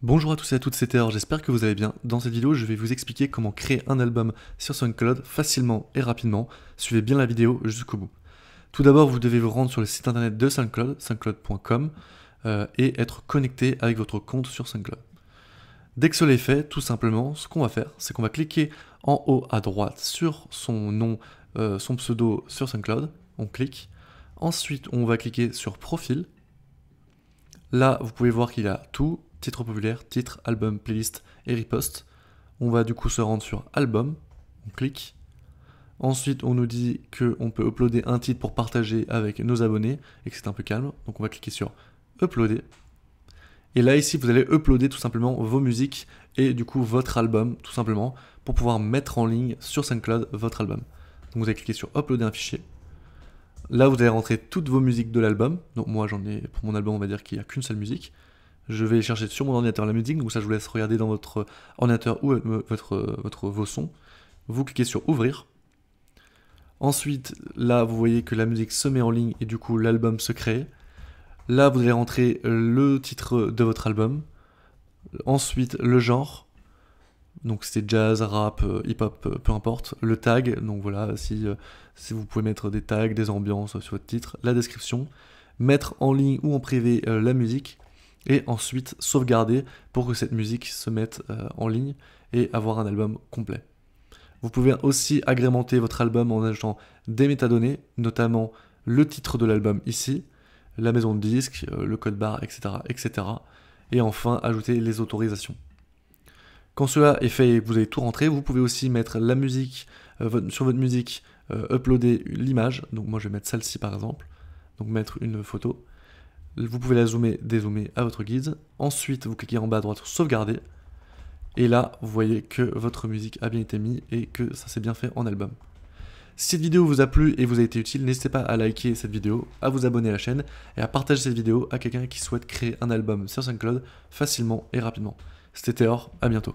Bonjour à tous et à toutes, c'était Théor, j'espère que vous allez bien. Dans cette vidéo, je vais vous expliquer comment créer un album sur SoundCloud facilement et rapidement. Suivez bien la vidéo jusqu'au bout. Tout d'abord, vous devez vous rendre sur le site internet de SoundCloud, soundcloud.com, euh, et être connecté avec votre compte sur SoundCloud. Dès que cela est fait, tout simplement, ce qu'on va faire, c'est qu'on va cliquer en haut à droite sur son nom, euh, son pseudo sur SoundCloud. On clique. Ensuite, on va cliquer sur Profil. Là, vous pouvez voir qu'il a tout, titre populaire, titre, album, playlist et riposte. On va du coup se rendre sur album, on clique. Ensuite, on nous dit qu'on peut uploader un titre pour partager avec nos abonnés et que c'est un peu calme. Donc on va cliquer sur uploader. Et là ici, vous allez uploader tout simplement vos musiques et du coup votre album tout simplement pour pouvoir mettre en ligne sur SoundCloud votre album. Donc vous allez cliquer sur uploader un fichier. Là, vous allez rentrer toutes vos musiques de l'album. Donc moi, j'en ai pour mon album, on va dire qu'il n'y a qu'une seule musique. Je vais chercher sur mon ordinateur la musique, donc ça je vous laisse regarder dans votre ordinateur ou euh, votre, euh, votre, euh, vos sons. Vous cliquez sur ouvrir. Ensuite, là vous voyez que la musique se met en ligne et du coup l'album se crée. Là vous allez rentrer le titre de votre album. Ensuite le genre. Donc c'est jazz, rap, hip-hop, peu importe. Le tag, donc voilà, si, vous pouvez mettre des tags, des ambiances sur votre titre, la description, mettre en ligne ou en privé la musique, et ensuite sauvegarder pour que cette musique se mette euh, en ligne et avoir un album complet. Vous pouvez aussi agrémenter votre album en ajoutant des métadonnées, notamment le titre de l'album ici, la maison de disque, euh, le code barre, etc., etc. Et enfin, ajouter les autorisations. Quand cela est fait et que vous avez tout rentré, vous pouvez aussi mettre la musique euh, sur votre musique, uploader l'image. Donc moi je vais mettre celle-ci par exemple. Donc mettre une photo. Vous pouvez la zoomer, dézoomer à votre guise. Ensuite, vous cliquez en bas à droite sauvegarder. Et là, vous voyez que votre musique a bien été mise et que ça s'est bien fait en album. Si cette vidéo vous a plu et vous a été utile, n'hésitez pas à liker cette vidéo, à vous abonner à la chaîne et à partager cette vidéo à quelqu'un qui souhaite créer un album sur SoundCloud facilement et rapidement. C'était Théor, à bientôt.